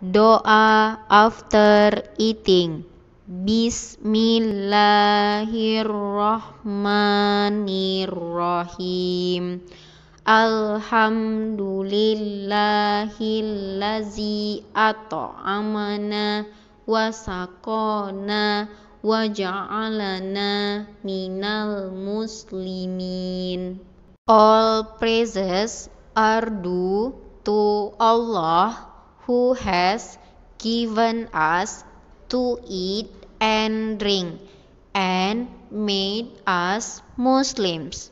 doa after eating Bismillahirrahmanirrahim Alhamdulillahillazi at'amana wasakona waja'alana minal muslimin All praises are due to Allah who has given us to eat and drink and made us Muslims.